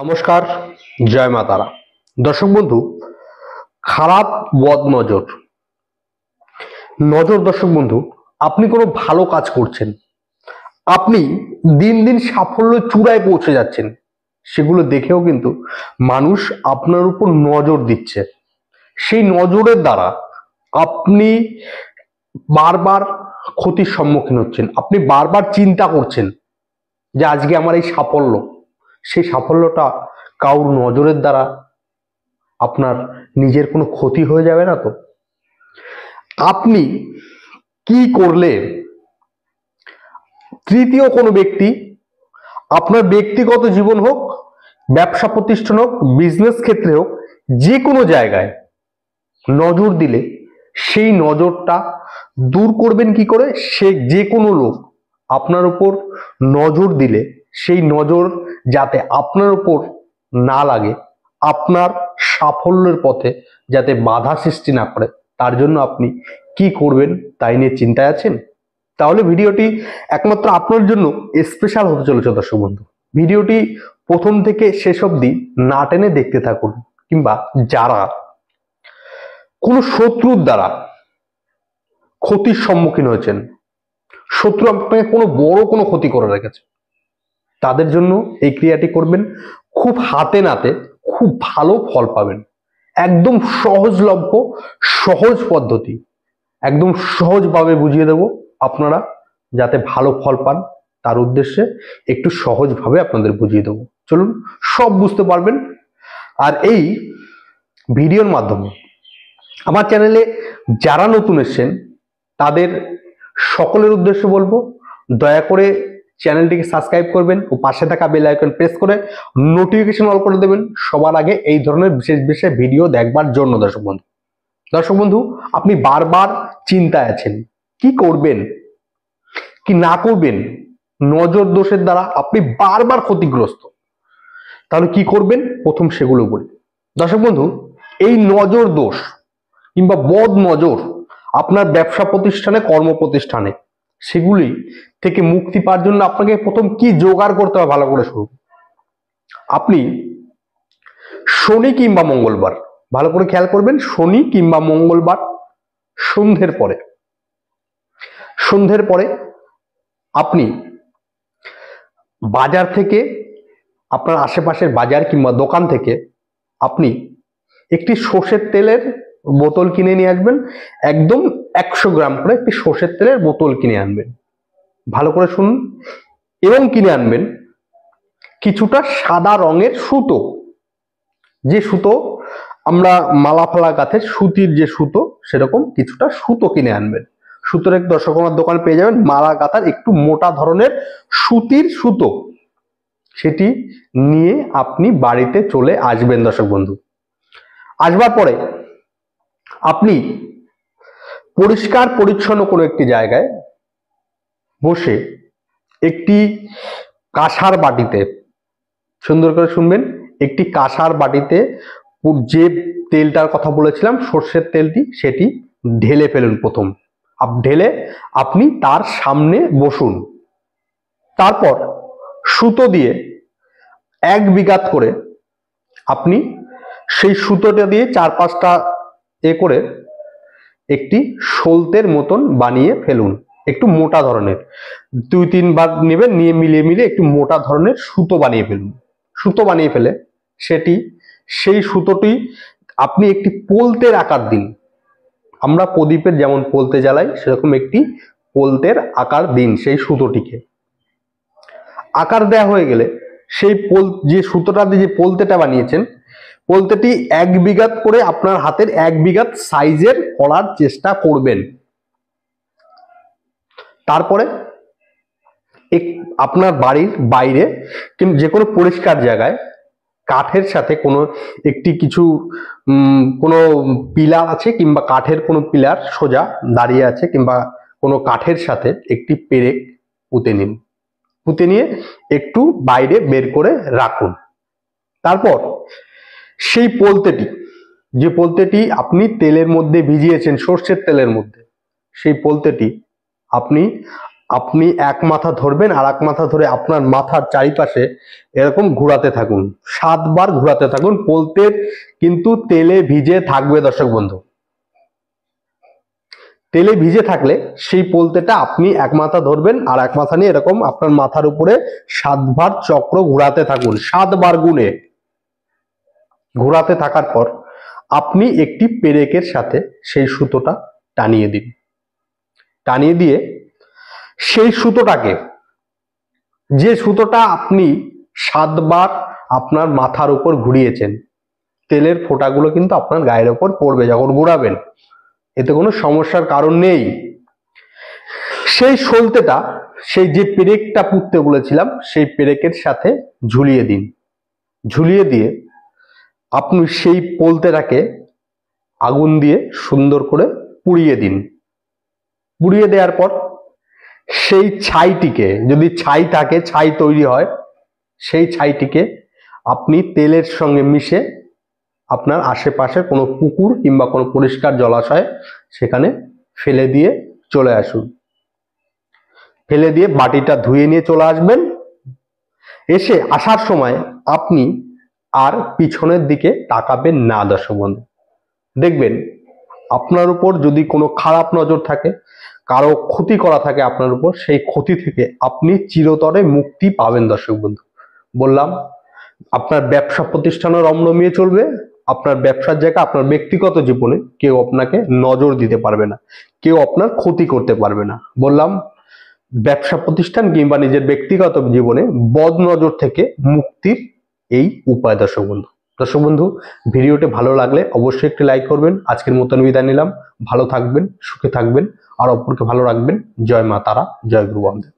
নমস্কার জয় মা তারা দর্শক বন্ধু খারাপ বদ নজর নজর দর্শক বন্ধু আপনি কোনো ভালো কাজ করছেন আপনি দিন দিন সাফল্য চূড়ায় পৌঁছে যাচ্ছেন সেগুলো দেখেও কিন্তু মানুষ আপনার উপর নজর দিচ্ছে সেই নজরের দ্বারা আপনি বারবার ক্ষতির সম্মুখীন হচ্ছেন আপনি বারবার চিন্তা করছেন যে আজকে আমার এই সাফল্য সেই সাফল্যটা কাউর নজরের দ্বারা আপনার নিজের কোনো ক্ষতি হয়ে যাবে না তো আপনি কি করলে তৃতীয় কোনো ব্যক্তি আপনার ব্যক্তিগত জীবন হোক ব্যবসা প্রতিষ্ঠান হোক বিজনেস ক্ষেত্রে হোক যে কোনো জায়গায় নজর দিলে সেই নজরটা দূর করবেন কি করে সে যে কোনো লোক আপনার উপর নজর দিলে সেই নজর যাতে আপনার উপর না লাগে আপনার সাফল্যের পথে যাতে বাধা সৃষ্টি না করে তার জন্য আপনি কি করবেন তাই নিয়ে চিন্তায় আছেন তাহলে ভিডিওটি একমাত্র আপনার জন্য স্পেশাল হতে চলেছে দর্শক বন্ধু ভিডিওটি প্রথম থেকে শেষ অবধি না টেনে দেখতে থাকুন কিংবা যারা কোনো শত্রুর দ্বারা ক্ষতির সম্মুখীন হয়েছেন শত্রু আপনাকে কোনো বড় কোনো ক্ষতি করে রেখেছে তাদের জন্য এই ক্রিয়াটি করবেন খুব হাতে নাতে খুব ভালো ফল পাবেন একদম সহজলভ্য সহজ পদ্ধতি একদম সহজভাবে বুঝিয়ে দেব আপনারা যাতে ভালো ফল পান তার উদ্দেশ্যে একটু সহজভাবে আপনাদের বুঝিয়ে দেব চলুন সব বুঝতে পারবেন আর এই ভিডিওর মাধ্যমে আমার চ্যানেলে যারা নতুন এসছেন তাদের সকলের উদ্দেশ্যে বলবো দয়া করে চ্যানেলটিকে সাবস্ক্রাইব করবেন ও পাশে থাকা বেল আইকন প্রেস করে নোটিফিকেশন অল করে দেবেন সবার আগে এই ধরনের বিশেষ বিশেষ ভিডিও দেখবার জন্য দর্শক বন্ধু দর্শক বন্ধু আপনি বারবার চিন্তায় আছেন কি করবেন কি না করবেন নজর দোষের দ্বারা আপনি বারবার ক্ষতিগ্রস্ত তাহলে কি করবেন প্রথম সেগুলো বলি দর্শক বন্ধু এই নজর দোষ কিংবা বদ নজর আপনার ব্যবসা প্রতিষ্ঠানে কর্ম প্রতিষ্ঠানে সেগুলি থেকে মুক্তি পাওয়ার জন্য আপনাকে প্রথম কি জোগাড় করতে হবে ভালো করে শুরু আপনি শনি কিংবা মঙ্গলবার ভালো করে খেয়াল করবেন শনি কিংবা মঙ্গলবার সন্ধ্যের পরে সন্ধ্যের পরে আপনি বাজার থেকে আপনার আশেপাশের বাজার কিংবা দোকান থেকে আপনি একটি সর্ষের তেলের বোতল কিনে নিয়ে আসবেন একদম একশো গ্রাম করে একটি সর্ষের তেলের বোতল কিনে আনবেন ভালো করে শুনুন এবং কিনে আনবেন কিছুটা সাদা রঙের সুতো যে সুতো আমরা মালা ফালা গাছের সুতির যে সুতো সেরকম কিছুটা সুতো কিনে আনবেন সুতোর এক দর্শক আমার দোকানে পেয়ে যাবেন মালা গাথার একটু মোটা ধরনের সুতির সুতো সেটি নিয়ে আপনি বাড়িতে চলে আসবেন দর্শক বন্ধু আসবার পরে আপনি পরিষ্কার পরিচ্ছন্ন কোনো একটি জায়গায় বসে একটি কাঁসার বাটিতে সুন্দর করে শুনবেন একটি কাঁসার বাটিতে যে তেলটার কথা বলেছিলাম সর্ষের তেলটি সেটি ঢেলে ফেলুন প্রথম ঢেলে আপনি তার সামনে বসুন তারপর সুতো দিয়ে এক বিঘাত করে আপনি সেই সুতোটা দিয়ে চার পাঁচটা এ করে একটি সলতের মতন বানিয়ে ফেলুন একটু মোটা ধরনের দুই তিন ভাগ নেবেন নিয়ে মিলিয়ে মিলিয়ে একটু মোটা ধরনের সুতো বানিয়ে ফেলুন সুতো বানিয়ে ফেলে সেটি সেই সুতোটি আপনি একটি পোলতের আকার দিন আমরা প্রদীপের যেমন পোলতে জ্বালাই সেরকম একটি পোলতের আকার দিন সেই সুতোটিকে আকার দেয়া হয়ে গেলে সেই পোল যে সুতোটা দিয়ে যে পোলতেটা বানিয়েছেন বলতেটি এক বিঘাত করে আপনার হাতের এক বিঘাত সাইজের করার চেষ্টা করবেন তারপরে আপনার বাড়ির বাইরে যে কোনো পরিষ্কার জায়গায় কাঠের সাথে কোনো একটি কিছু কোনো পিলার আছে কিংবা কাঠের কোনো পিলার সোজা দাঁড়িয়ে আছে কিংবা কোনো কাঠের সাথে একটি পেরেক পুঁতে নিন পুঁতে নিয়ে একটু বাইরে বের করে রাখুন তারপর সেই পোলতেটি যে পোলতেটি আপনি তেলের মধ্যে ভিজিয়েছেন সর্ষের তেলের মধ্যে সেই পোলতেটি আপনি আপনি এক মাথা ধরবেন আর এক মাথা ধরে আপনার মাথার চারিপাশে এরকম ঘোরাতে থাকুন সাতবার ঘোরাতে থাকুন পোলতে কিন্তু তেলে ভিজে থাকবে দর্শক বন্ধু তেলে ভিজে থাকলে সেই পোলতেটা আপনি এক মাথা ধরবেন আর এক মাথা নিয়ে এরকম আপনার মাথার উপরে সাতবার চক্র ঘোরাতে থাকুন সাতবার গুণে ঘোরাতে থাকার পর আপনি একটি পেরেকের সাথে সেই সুতোটা টানিয়ে দিন টানিয়ে দিয়ে সেই সুতোটাকে যে সুতোটা আপনি সাতবার আপনার মাথার উপর ঘুরিয়েছেন তেলের ফোঁটাগুলো কিন্তু আপনার গায়ের ওপর পড়বে যখন ঘুরাবেন এতে কোনো সমস্যার কারণ নেই সেই সলতেটা সেই যে পেরেকটা পুঁততে বলেছিলাম সেই পেরেকের সাথে ঝুলিয়ে দিন ঝুলিয়ে দিয়ে আপনি সেই পোলতেটাকে আগুন দিয়ে সুন্দর করে পুড়িয়ে দিন পুড়িয়ে দেওয়ার পর সেই ছাইটিকে যদি ছাই থাকে ছাই তৈরি হয় সেই ছাইটিকে আপনি তেলের সঙ্গে মিশে আপনার আশেপাশে কোনো পুকুর কিংবা কোনো পরিষ্কার জলাশয়ে সেখানে ফেলে দিয়ে চলে আসুন ফেলে দিয়ে বাটিটা ধুয়ে নিয়ে চলে আসবেন এসে আসার সময় আপনি আর পিছনের দিকে তাকাবেন না দর্শক বন্ধু দেখবেন আপনার উপর যদি কোনো খারাপ নজর থাকে কারো ক্ষতি করা থাকে আপনার উপর সেই ক্ষতি থেকে আপনি চিরতরে মুক্তি পাবেন দর্শক বন্ধু বললাম আপনার ব্যবসা প্রতিষ্ঠানের রমরমিয়ে চলবে আপনার ব্যবসার জায়গা আপনার ব্যক্তিগত জীবনে কেউ আপনাকে নজর দিতে পারবে না কেউ আপনার ক্ষতি করতে পারবে না বললাম ব্যবসা প্রতিষ্ঠান কিংবা নিজের ব্যক্তিগত জীবনে বদ নজর থেকে মুক্তির এই উপায় দর্শক বন্ধু দর্শক বন্ধু ভিডিওটি ভালো লাগলে অবশ্যই একটি লাইক করবেন আজকের মতন বিদায় নিলাম ভালো থাকবেন সুখে থাকবেন আর অপরকে ভালো রাখবেন জয় মা তারা জয় গুরু বামদেব